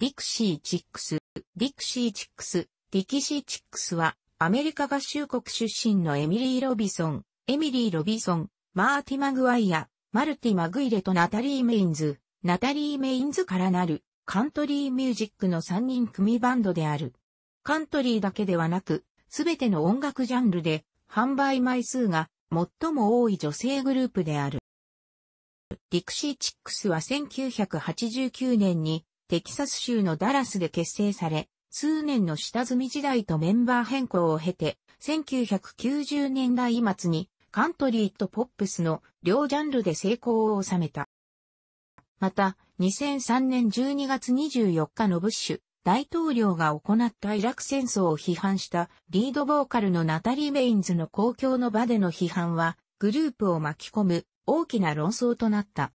ディクシーチックス、ディクシーチックス、ディキシーチックスは、アメリカ合衆国出身のエミリー・ロビソン、エミリー・ロビソン、マーティ・マグワイア、マルティ・マグイレとナタリー・メインズ、ナタリー・メインズからなる、カントリーミュージックの3人組バンドである。カントリーだけではなく、すべての音楽ジャンルで、販売枚数が最も多い女性グループである。ディクシー・チックスは1989年にテキサス州のダラスで結成され、数年の下積み時代とメンバー変更を経て、1990年代末にカントリーとポップスの両ジャンルで成功を収めた。また、2003年12月24日のブッシュ大統領が行ったイラク戦争を批判したリードボーカルのナタリー・メインズの公共の場での批判はグループを巻き込む大きな論争となった。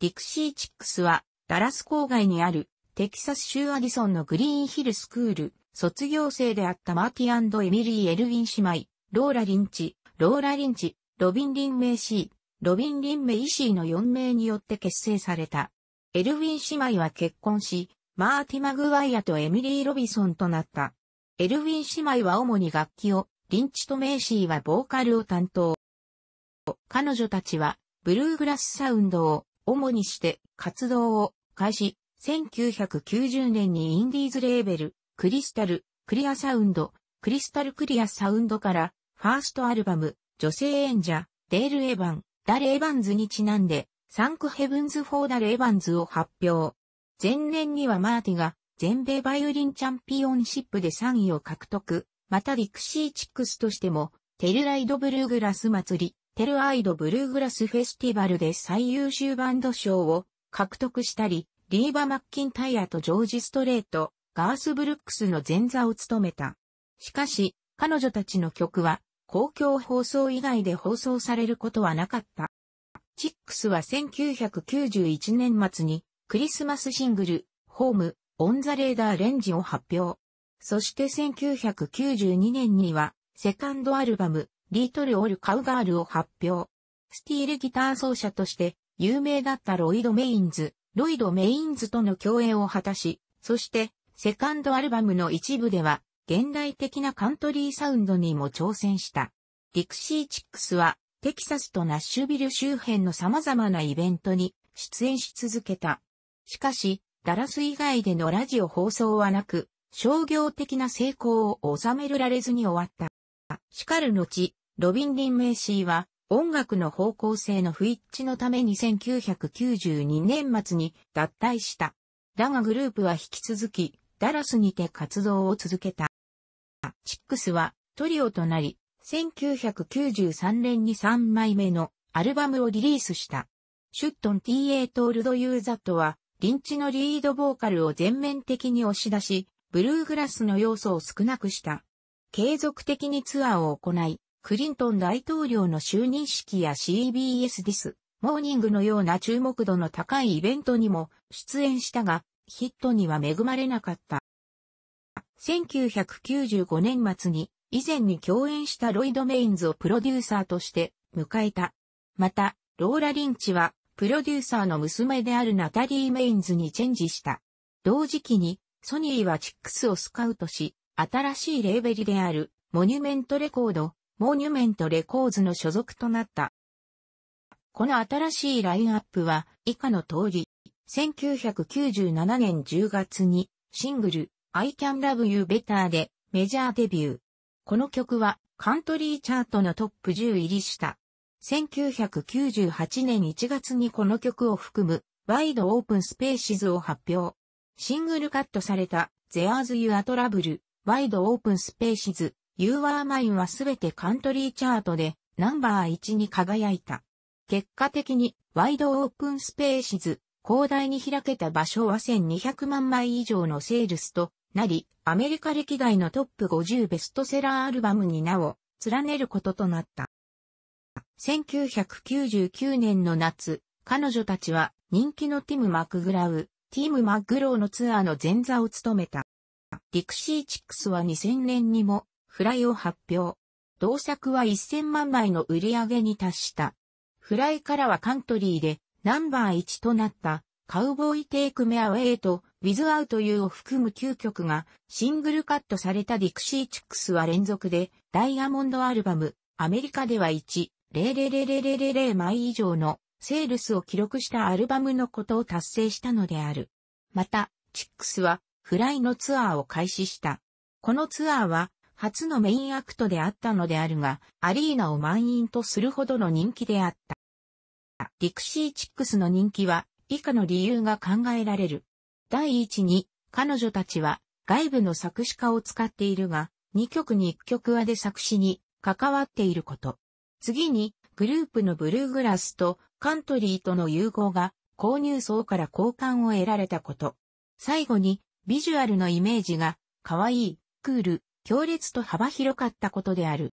ディクシー・チックスはダラス郊外にあるテキサス州アディソンのグリーンヒルスクール、卒業生であったマーティエミリー・エルヴィン姉妹、ローラ・リンチ、ローラ・リンチ、ロビン・リンメイシー、ロビン・リンメイシーの4名によって結成された。エルヴィン姉妹は結婚し、マーティ・マグワイアとエミリー・ロビソンとなった。エルヴィン姉妹は主に楽器を、リンチとメイシーはボーカルを担当。彼女たちは、ブルーグラスサウンドを主にして活動を開始、1990年にインディーズレーベル、クリスタル、クリアサウンド、クリスタルクリアサウンドから、ファーストアルバム、女性演者、デール・エヴァン、ダレ・エヴァンズにちなんで、サンク・ヘブンズ・フォー・ダレ・エヴァンズを発表。前年にはマーティが、全米バイオリンチャンピオンシップで3位を獲得、またディクシー・チックスとしても、テルライド・ブルーグラス祭り、テルアイド・ブルーグラス・フェスティバルで最優秀バンド賞を獲得したり、リーバ・マッキンタイヤとジョージ・ストレート、ガース・ブルックスの前座を務めた。しかし、彼女たちの曲は、公共放送以外で放送されることはなかった。チックスは1991年末に、クリスマスシングル、ホーム、オンザレーダーレンジを発表。そして1992年には、セカンドアルバム、リートル・オール・カウガールを発表。スティールギター奏者として、有名だったロイド・メインズ、ロイド・メインズとの共演を果たし、そして、セカンドアルバムの一部では、現代的なカントリーサウンドにも挑戦した。ディクシー・チックスは、テキサスとナッシュビル周辺の様々なイベントに出演し続けた。しかし、ダラス以外でのラジオ放送はなく、商業的な成功を収められずに終わった。しかる後、ロビン・リン・メイシーは、音楽の方向性の不一致のために1992年末に脱退した。だがグループは引き続き、ダラスにて活動を続けた。チックスはトリオとなり、1993年に3枚目のアルバムをリリースした。シュットン TA トールドユーザットは、リンチのリードボーカルを全面的に押し出し、ブルーグラスの要素を少なくした。継続的にツアーを行い、クリントン大統領の就任式や CBS ディス、モーニングのような注目度の高いイベントにも出演したが、ヒットには恵まれなかった。1995年末に以前に共演したロイド・メインズをプロデューサーとして迎えた。また、ローラ・リンチはプロデューサーの娘であるナタリー・メインズにチェンジした。同時期にソニーはチックスをスカウトし、新しいレーベルであるモニュメントレコード、モニュメントレコーズの所属となった。この新しいラインアップは以下の通り、1997年10月にシングル I Can Love You Better でメジャーデビュー。この曲はカントリーチャートのトップ10入りした。1998年1月にこの曲を含むワイドオープンスペーシズを発表。シングルカットされた There's Your Trouble ワイドオープンスペーシズ You Are Mine はすべてカントリーチャートでナンバー1に輝いた。結果的にワイドオープンスペーシズ、広大に開けた場所は1200万枚以上のセールスとなり、アメリカ歴代のトップ50ベストセラーアルバムに名を連ねることとなった。1999年の夏、彼女たちは人気のティム・マクグラウ、ティム・マッグローのツアーの前座を務めた。ディクシー・チックスは2000年にもフライを発表。同作は1000万枚の売り上げに達した。フライからはカントリーでナンバー1となったカウボーイテイクメアウェイとウィズアウトユーを含む9曲がシングルカットされたディクシーチックスは連続でダイヤモンドアルバムアメリカでは1、0 0 0 0 0 0枚以上のセールスを記録したアルバムのことを達成したのである。また、チックスはフライのツアーを開始した。このツアーは初のメインアクトであったのであるが、アリーナを満員とするほどの人気であった。ディクシーチックスの人気は以下の理由が考えられる。第一に、彼女たちは外部の作詞家を使っているが、2曲に1曲はで作詞に関わっていること。次に、グループのブルーグラスとカントリーとの融合が購入層から好感を得られたこと。最後に、ビジュアルのイメージが、可愛い、クール、強烈と幅広かったことである。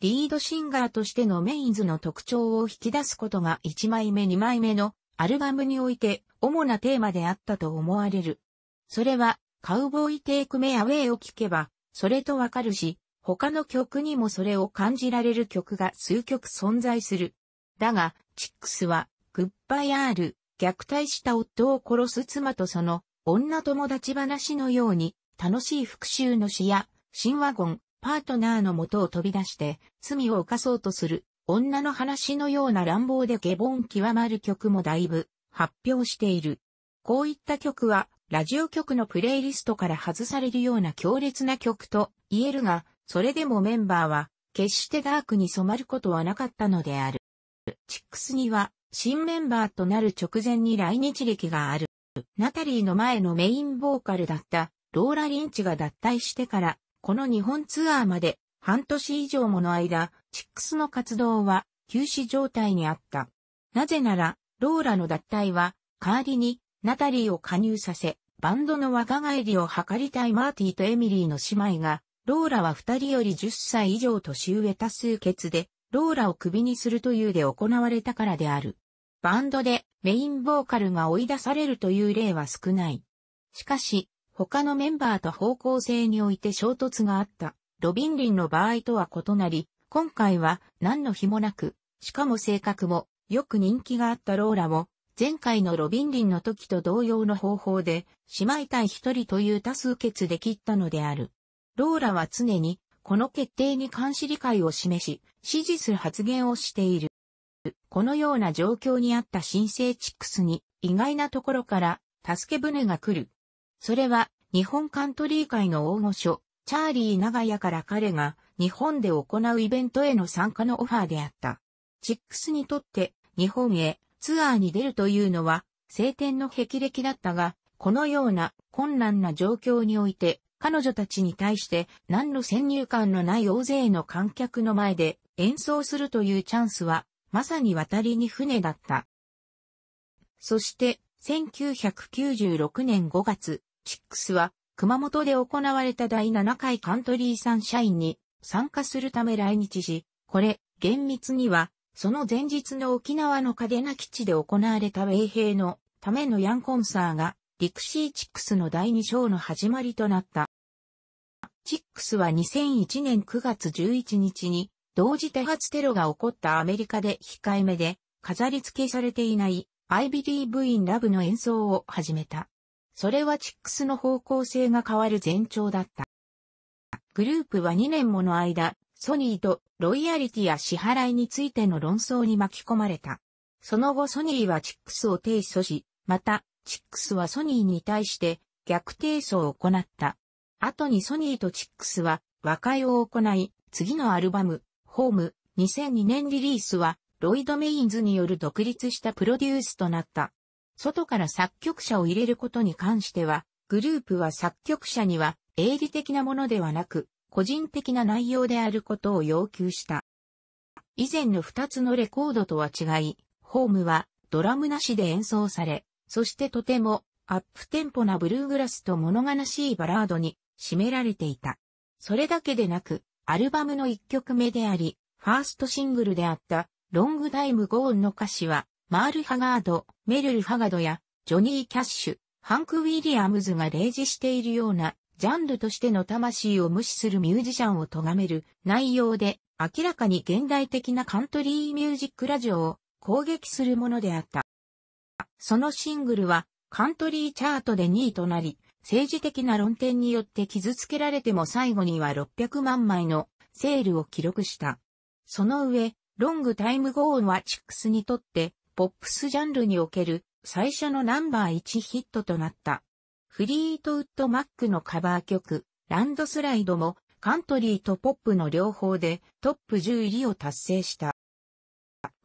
リードシンガーとしてのメインズの特徴を引き出すことが1枚目2枚目のアルバムにおいて主なテーマであったと思われる。それはカウボーイテイクメアウェイを聴けばそれとわかるし、他の曲にもそれを感じられる曲が数曲存在する。だが、チックスは、グッバイアール、虐待した夫を殺す妻とその女友達話のように、楽しい復讐の詩や、神話ゴン、パートナーの元を飛び出して、罪を犯そうとする、女の話のような乱暴で下ン極まる曲もだいぶ発表している。こういった曲は、ラジオ局のプレイリストから外されるような強烈な曲と言えるが、それでもメンバーは、決してダークに染まることはなかったのである。チックスには、新メンバーとなる直前に来日歴がある。ナタリーの前のメインボーカルだったローラ・リンチが脱退してから、この日本ツアーまで半年以上もの間、チックスの活動は休止状態にあった。なぜなら、ローラの脱退は、代わりにナタリーを加入させ、バンドの若返りを図りたいマーティとエミリーの姉妹が、ローラは二人より10歳以上年上多数決で、ローラを首にするというで行われたからである。バンドでメインボーカルが追い出されるという例は少ない。しかし、他のメンバーと方向性において衝突があった、ロビンリンの場合とは異なり、今回は何の日もなく、しかも性格も、よく人気があったローラも、前回のロビンリンの時と同様の方法で、姉妹対一人という多数決で切ったのである。ローラは常に、この決定に監視理解を示し、支持する発言をしている。このような状況にあった新生チックスに、意外なところから、助け船が来る。それは、日本カントリー界の大御所、チャーリー長屋から彼が、日本で行うイベントへの参加のオファーであった。チックスにとって、日本へツアーに出るというのは、晴天の霹靂だったが、このような困難な状況において、彼女たちに対して何の先入観のない大勢の観客の前で演奏するというチャンスは、まさに渡りに船だった。そして、1996年5月、チックスは熊本で行われた第7回カントリーサンシャインに参加するため来日し、これ厳密にはその前日の沖縄の嘉手納基地で行われた米兵のためのヤンコンサーがディクシー・チックスの第2章の始まりとなった。チックスは2001年9月11日に同時多発テロが起こったアメリカで控えめで飾り付けされていない I Believe in Love の演奏を始めた。それはチックスの方向性が変わる前兆だった。グループは2年もの間、ソニーとロイヤリティや支払いについての論争に巻き込まれた。その後ソニーはチックスを提訴し、また、チックスはソニーに対して逆提訴を行った。後にソニーとチックスは和解を行い、次のアルバム、ホーム、2002年リリースは、ロイド・メインズによる独立したプロデュースとなった。外から作曲者を入れることに関しては、グループは作曲者には営利的なものではなく、個人的な内容であることを要求した。以前の二つのレコードとは違い、ホームはドラムなしで演奏され、そしてとてもアップテンポなブルーグラスと物悲しいバラードに占められていた。それだけでなく、アルバムの一曲目であり、ファーストシングルであったロングタイムゴーンの歌詞はマール・ハガード、メルル・ハガドや、ジョニー・キャッシュ、ハンク・ウィリアムズが例示しているような、ジャンルとしての魂を無視するミュージシャンを咎める内容で、明らかに現代的なカントリーミュージックラジオを攻撃するものであった。そのシングルは、カントリーチャートで2位となり、政治的な論点によって傷つけられても最後には600万枚のセールを記録した。その上、ロングタイムゴーンはチックスにとってポップスジャンルにおける最初のナンバー1ヒットとなった。フリートウッドマックのカバー曲、ランドスライドもカントリーとポップの両方でトップ10入りを達成した。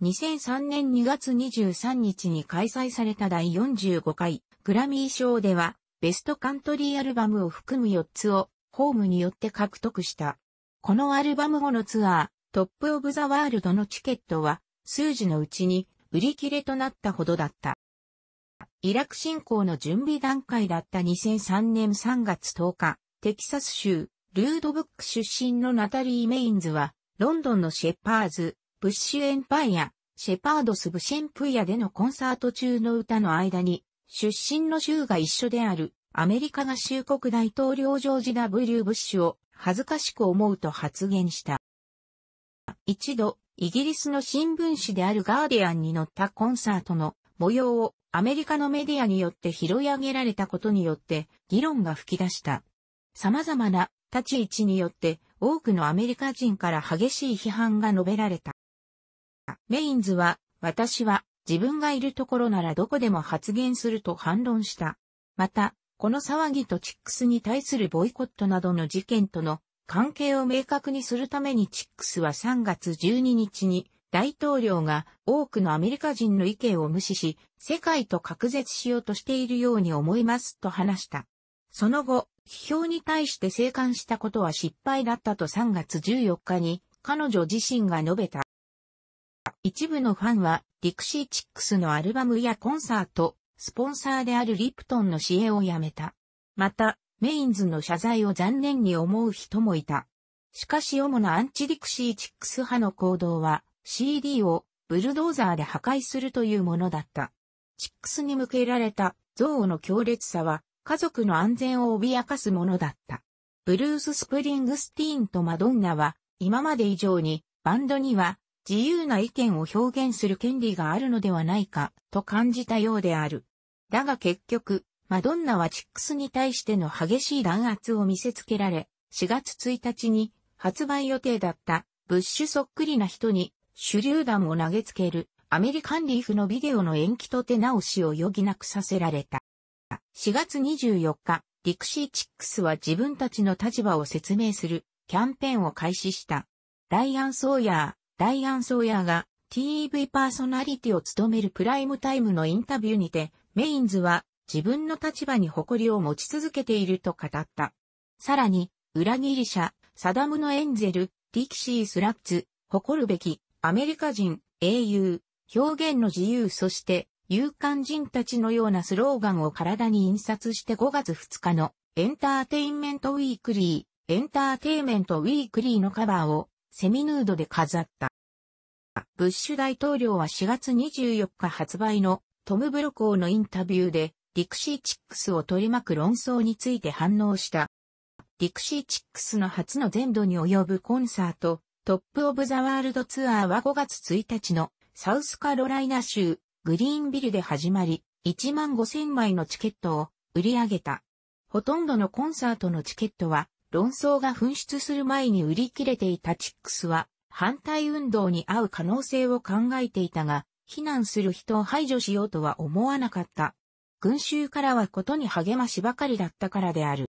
2003年2月23日に開催された第45回グラミー賞ではベストカントリーアルバムを含む4つをホームによって獲得した。このアルバム後のツアー、トップオブザワールドのチケットは数字のうちに売り切れとなったほどだった。イラク侵攻の準備段階だった2003年3月10日、テキサス州、ルードブック出身のナタリー・メインズは、ロンドンのシェパーズ、ブッシュエンパイア、シェパードスブシェンプイアでのコンサート中の歌の間に、出身の州が一緒である、アメリカが州国大統領ジョージ・ W・ ブッシュを恥ずかしく思うと発言した。一度、イギリスの新聞紙であるガーディアンに乗ったコンサートの模様をアメリカのメディアによって拾い上げられたことによって議論が吹き出した。様々な立ち位置によって多くのアメリカ人から激しい批判が述べられた。メインズは私は自分がいるところならどこでも発言すると反論した。また、この騒ぎとチックスに対するボイコットなどの事件との関係を明確にするためにチックスは3月12日に大統領が多くのアメリカ人の意見を無視し、世界と隔絶しようとしているように思いますと話した。その後、批評に対して生還したことは失敗だったと3月14日に彼女自身が述べた。一部のファンは、ディクシー・チックスのアルバムやコンサート、スポンサーであるリプトンの支援をやめた。また、メインズの謝罪を残念に思う人もいた。しかし主なアンチディクシーチックス派の行動は CD をブルドーザーで破壊するというものだった。チックスに向けられた憎悪の強烈さは家族の安全を脅かすものだった。ブルース・スプリングスティーンとマドンナは今まで以上にバンドには自由な意見を表現する権利があるのではないかと感じたようである。だが結局、マドンナはチックスに対しての激しい弾圧を見せつけられ、4月1日に発売予定だったブッシュそっくりな人に手榴弾を投げつけるアメリカンリーフのビデオの延期と手直しを余儀なくさせられた。4月24日、ディクシーチックスは自分たちの立場を説明するキャンペーンを開始した。ライアン・ソーヤー、ライアン・ソーヤーが TV パーソナリティを務めるプライムタイムのインタビューにて、メインズは自分の立場に誇りを持ち続けていると語った。さらに、裏切り者、サダムのエンゼル、ディキシー・スラッツ、誇るべき、アメリカ人、英雄、表現の自由そして、勇敢人たちのようなスローガンを体に印刷して5月2日のエンターテインメントウィークリー、エンターテインメントウィークリーのカバーをセミヌードで飾った。ブッシュ大統領は4月24日発売のトム・ブロコーのインタビューでディクシーチックスを取り巻く論争について反応した。ディクシーチックスの初の全土に及ぶコンサート、トップオブザワールドツアーは5月1日のサウスカロライナ州グリーンビルで始まり、1万5000枚のチケットを売り上げた。ほとんどのコンサートのチケットは論争が噴出する前に売り切れていたチックスは反対運動に合う可能性を考えていたが、避難する人を排除しようとは思わなかった。群衆からはことに励ましばかりだったからである。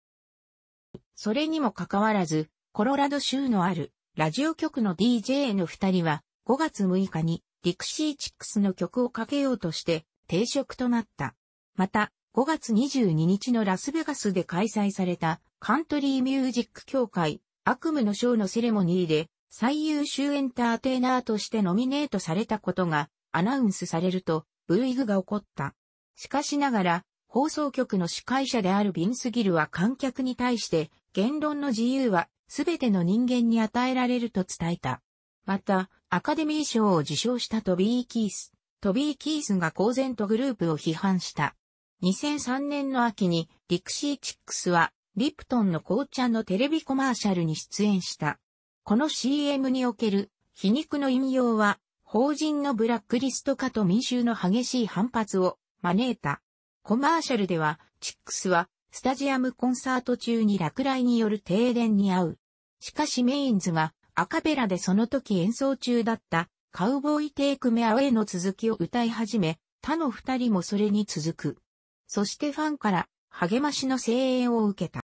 それにもかかわらず、コロラド州のあるラジオ局の DJ の二人は5月6日にディクシーチックスの曲をかけようとして定職となった。また、5月22日のラスベガスで開催されたカントリーミュージック協会悪夢のショーのセレモニーで最優秀エンターテイナーとしてノミネートされたことがアナウンスされるとブーイグが起こった。しかしながら、放送局の司会者であるビンスギルは観客に対して言論の自由は全ての人間に与えられると伝えた。また、アカデミー賞を受賞したトビー・キース。トビー・キースが公然とグループを批判した。2003年の秋にディクシー・チックスはリプトンの紅茶のテレビコマーシャルに出演した。この CM における皮肉の引用は法人のブラックリスト化と民衆の激しい反発を招いた。コマーシャルでは、チックスは、スタジアムコンサート中に落雷による停電に遭う。しかしメインズが、アカペラでその時演奏中だった、カウボーイテイクメアウェイの続きを歌い始め、他の二人もそれに続く。そしてファンから、励ましの声援を受けた。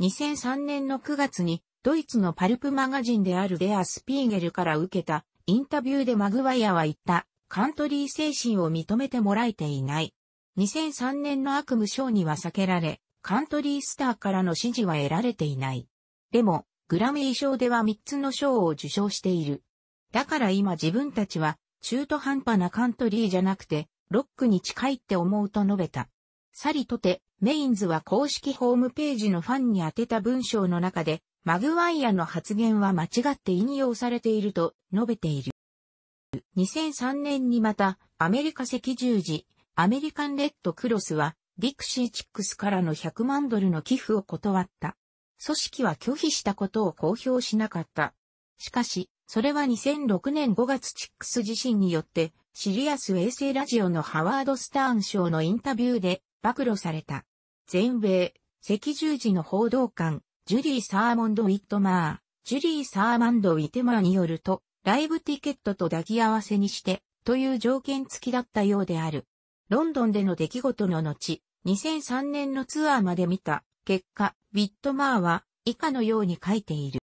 2003年の9月に、ドイツのパルプマガジンであるデア・スピーゲルから受けたインタビューでマグワイアは言った。カントリー精神を認めてもらえていない。2003年の悪夢賞には避けられ、カントリースターからの支持は得られていない。でも、グラミー賞では3つの賞を受賞している。だから今自分たちは、中途半端なカントリーじゃなくて、ロックに近いって思うと述べた。さりとて、メインズは公式ホームページのファンに宛てた文章の中で、マグワイアの発言は間違って引用されていると述べている。2003年にまた、アメリカ赤十字、アメリカンレッドクロスは、ディクシーチックスからの100万ドルの寄付を断った。組織は拒否したことを公表しなかった。しかし、それは2006年5月チックス自身によって、シリアス衛星ラジオのハワード・スターン賞のインタビューで暴露された。全米、赤十字の報道官、ジュリー・サーモンド・ウィットマー、ジュリー・サーマンド・ウィテマーによると、ライブティケットと抱き合わせにして、という条件付きだったようである。ロンドンでの出来事の後、2003年のツアーまで見た結果、ウィットマーは以下のように書いている。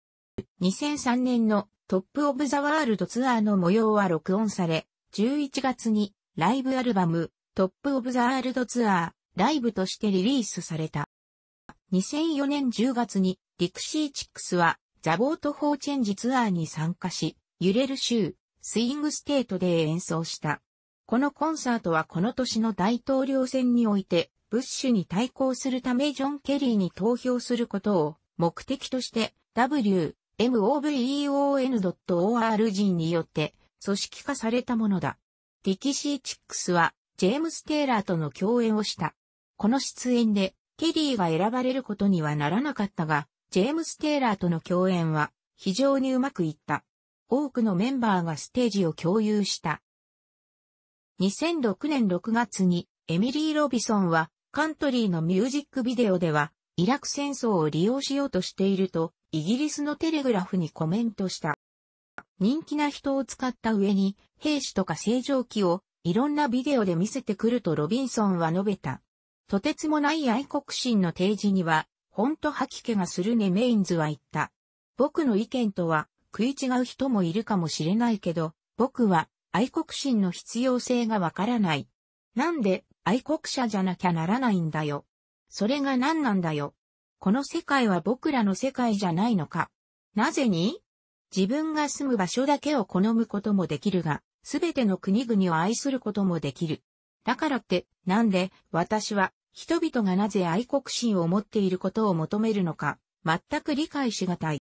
2003年のトップオブザワールドツアーの模様は録音され、11月にライブアルバムトップオブザワールドツアーライブとしてリリースされた。2004年10月にディクシーチックスはザボートフォーチェンジツアーに参加し、揺れる州、スイングステートで演奏した。このコンサートはこの年の大統領選において、ブッシュに対抗するためジョン・ケリーに投票することを目的として WMOVEON.org によって組織化されたものだ。ディキシー・チックスはジェームス・テイラーとの共演をした。この出演でケリーが選ばれることにはならなかったが、ジェームス・テイラーとの共演は非常にうまくいった。多くのメンバーがステージを共有した。2006年6月にエミリー・ロビソンはカントリーのミュージックビデオではイラク戦争を利用しようとしているとイギリスのテレグラフにコメントした。人気な人を使った上に兵士とか正常期をいろんなビデオで見せてくるとロビンソンは述べた。とてつもない愛国心の提示には、ほんと吐き気がするねメインズは言った。僕の意見とは食い違う人もいるかもしれないけど、僕は愛国心の必要性がわからない。なんで愛国者じゃなきゃならないんだよ。それが何なんだよ。この世界は僕らの世界じゃないのか。なぜに自分が住む場所だけを好むこともできるが、すべての国々を愛することもできる。だからって、なんで、私は、人々がなぜ愛国心を持っていることを求めるのか、全く理解しがたい。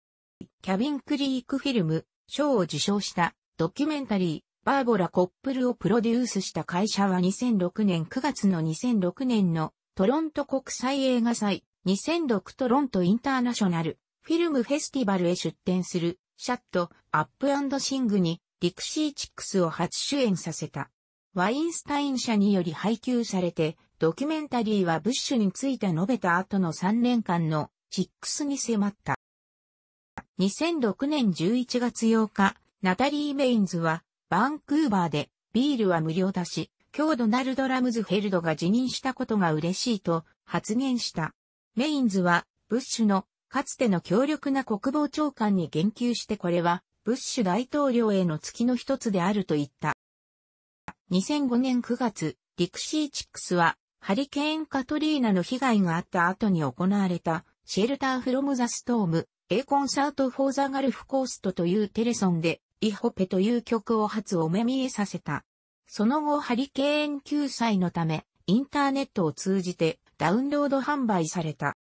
キャビンクリークフィルム、賞を受賞したドキュメンタリー、バーボラ・コップルをプロデュースした会社は2006年9月の2006年のトロント国際映画祭2006トロントインターナショナルフィルムフェスティバルへ出展するシャットアップシングにディクシーチックスを初主演させた。ワインスタイン社により配給されてドキュメンタリーはブッシュについて述べた後の3年間のチックスに迫った。2006年11月8日、ナタリー・メインズは、バンクーバーで、ビールは無料だし、今日ドナルド・ラムズフェルドが辞任したことが嬉しいと発言した。メインズは、ブッシュの、かつての強力な国防長官に言及してこれは、ブッシュ大統領への月の一つであると言った。2005年9月、リクシー・チックスは、ハリケーン・カトリーナの被害があった後に行われた、シェルター・フロム・ザ・ストーム、A コンサート・フォー・ザ・ガルフ・コーストというテレソンで、イホペという曲を初お目見えさせた。その後ハリケーン救済のため、インターネットを通じてダウンロード販売された。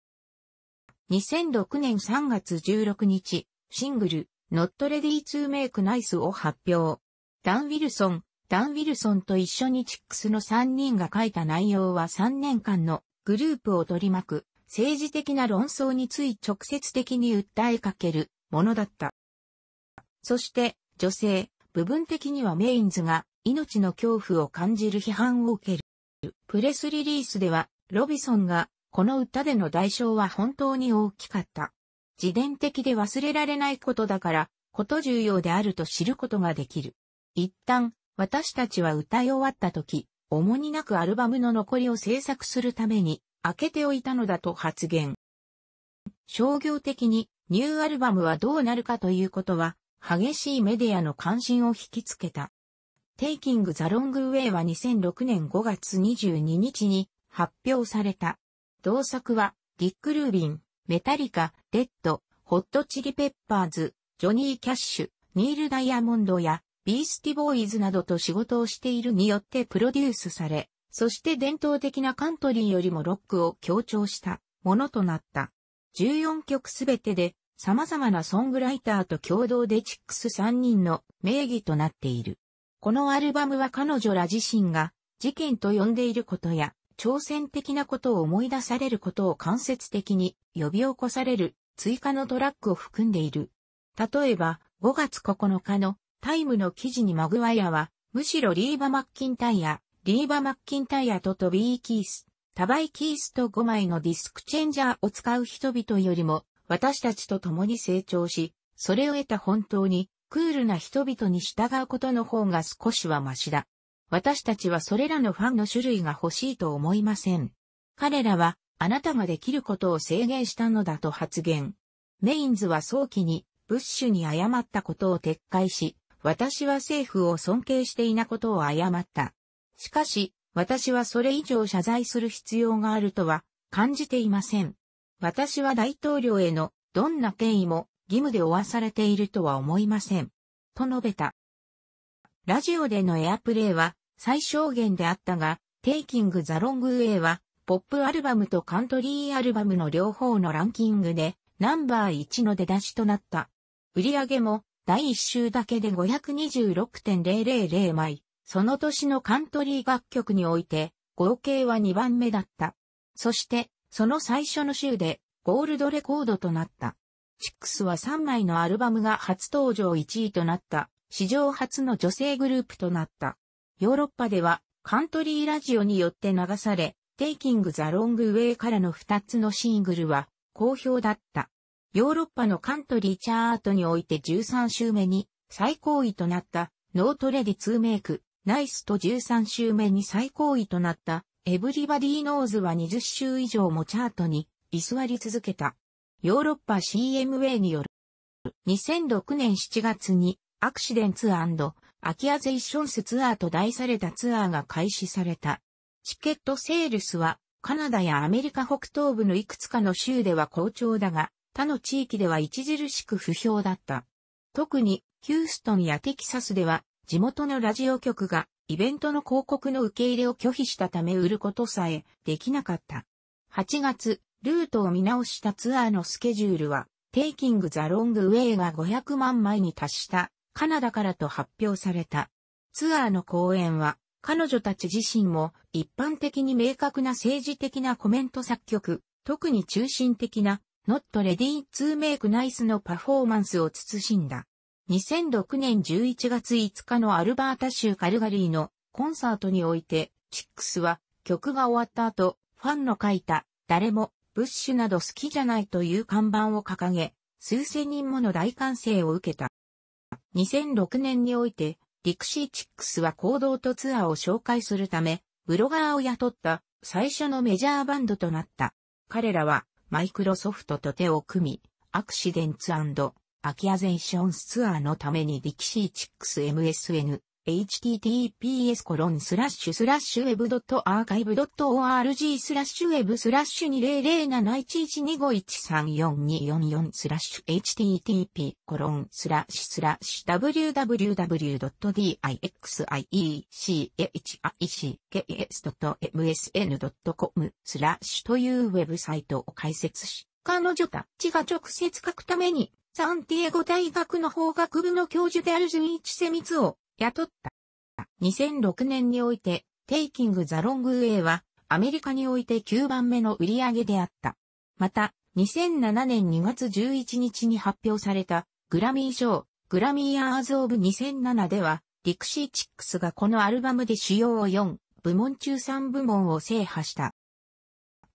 2006年3月16日、シングル、Not Ready to Make Nice を発表。ダン・ウィルソン、ダン・ウィルソンと一緒にチックスの3人が書いた内容は3年間のグループを取り巻く政治的な論争につい直接的に訴えかけるものだった。そして女性、部分的にはメインズが命の恐怖を感じる批判を受ける。プレスリリースではロビソンがこの歌での代償は本当に大きかった。自伝的で忘れられないことだから、こと重要であると知ることができる。一旦、私たちは歌い終わった時、重荷なくアルバムの残りを制作するために、開けておいたのだと発言。商業的にニューアルバムはどうなるかということは、激しいメディアの関心を引きつけた。Taking the Long Way は2006年5月22日に発表された。同作は、ディック・ルービン、メタリカ、レッド、ホットチリペッパーズ、ジョニー・キャッシュ、ニール・ダイヤモンドや、ビースティ・ボーイズなどと仕事をしているによってプロデュースされ、そして伝統的なカントリーよりもロックを強調したものとなった。14曲すべてで様々なソングライターと共同でチックス3人の名義となっている。このアルバムは彼女ら自身が事件と呼んでいることや挑戦的なことを思い出されることを間接的に呼び起こされる追加のトラックを含んでいる。例えば5月9日のタイムの記事にマグワイアはむしろリーバ・マッキンタイヤ、リーバ・マッキンタイアとトビー・キース、タバイ・キースと5枚のディスクチェンジャーを使う人々よりも、私たちと共に成長し、それを得た本当に、クールな人々に従うことの方が少しはマシだ。私たちはそれらのファンの種類が欲しいと思いません。彼らは、あなたができることを制限したのだと発言。メインズは早期に、ブッシュに誤ったことを撤回し、私は政府を尊敬していなことを誤った。しかし、私はそれ以上謝罪する必要があるとは感じていません。私は大統領へのどんな権威も義務で負わされているとは思いません。と述べた。ラジオでのエアプレイは最小限であったが、Taking the Long Way はポップアルバムとカントリーアルバムの両方のランキングでナンバー1の出だしとなった。売り上げも第1週だけで526.000枚。その年のカントリー楽曲において、合計は2番目だった。そして、その最初の週で、ゴールドレコードとなった。チックスは3枚のアルバムが初登場1位となった、史上初の女性グループとなった。ヨーロッパでは、カントリーラジオによって流され、Taking the Long Way からの2つのシングルは、好評だった。ヨーロッパのカントリーチャートにおいて13週目に最高位となったノートレディーメイクナイスと13週目に最高位となった、エブリバディノーズは20週以上もチャートに居座り続けた。ヨーロッパ CMA による。2006年7月にアクシデンツアキアゼイションスツアーと題されたツアーが開始された。チケットセールスはカナダやアメリカ北東部のいくつかの州では好調だが、他の地域では著しく不評だった。特にヒューストンやテキサスでは地元のラジオ局がイベントの広告の受け入れを拒否したため売ることさえできなかった。8月、ルートを見直したツアーのスケジュールは、Taking the Long Way が500万枚に達したカナダからと発表された。ツアーの公演は、彼女たち自身も一般的に明確な政治的なコメント作曲、特に中心的な Not Ready to Make Nice のパフォーマンスを慎んだ。2006年11月5日のアルバータ州カルガリーのコンサートにおいて、チックスは曲が終わった後、ファンの書いた、誰も、ブッシュなど好きじゃないという看板を掲げ、数千人もの大歓声を受けた。2006年において、ディクシーチックスは行動とツアーを紹介するため、ブロガーを雇った最初のメジャーバンドとなった。彼らはマイクロソフトと手を組み、アクシデンツアキアゼーションスツアーのためにディキシーチックス MSN、https コロンスラッシュスラッシュ web.archive.org スラッシュウェブスラッシュ20071125134244スラッシュ http コロンスラッシュスラッシュ w w w d i x i e c h i c s m s n c o m スラッシュというウェブサイトを開設し、彼女たちが直接書くためにサンティエゴ大学の法学部の教授である純一瀬光を雇った。2006年において、テイキング・ザ・ロング・ウェイは、アメリカにおいて9番目の売り上げであった。また、2007年2月11日に発表された、グラミー賞、グラミー・アーズ・オブ2007では、ディクシー・チックスがこのアルバムで主要を4、部門中3部門を制覇した。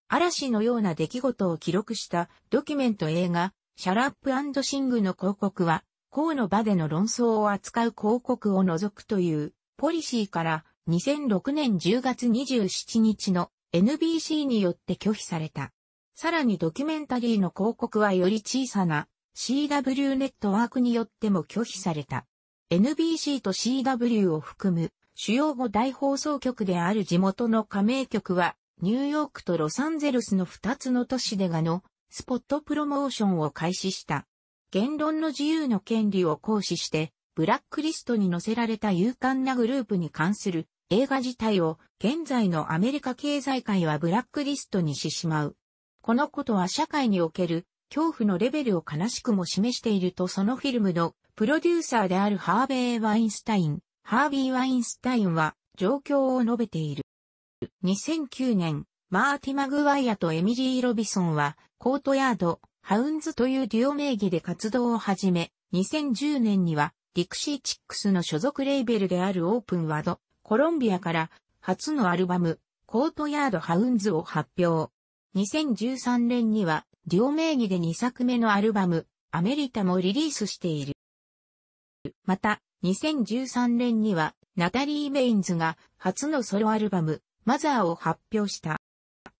嵐のような出来事を記録したドキュメント映画、シャラップシングの広告は、公の場での論争を扱う広告を除くというポリシーから2006年10月27日の NBC によって拒否された。さらにドキュメンタリーの広告はより小さな CW ネットワークによっても拒否された。NBC と CW を含む主要語大放送局である地元の加盟局はニューヨークとロサンゼルスの2つの都市でがのスポットプロモーションを開始した。言論の自由の権利を行使して、ブラックリストに載せられた勇敢なグループに関する映画自体を現在のアメリカ経済界はブラックリストにしてしまう。このことは社会における恐怖のレベルを悲しくも示しているとそのフィルムのプロデューサーであるハーベー・ワインスタイン、ハービー・ワインスタインは状況を述べている。2009年、マーティ・マグワイアとエミリー・ロビソンは、コートヤード、ハウンズというデュオ名義で活動を始め、2010年には、ディクシー・チックスの所属レーベルであるオープンワード、コロンビアから、初のアルバム、コートヤード・ハウンズを発表。2013年には、デュオ名義で2作目のアルバム、アメリタもリリースしている。また、2013年には、ナタリー・メインズが初のソロアルバム、マザーを発表した。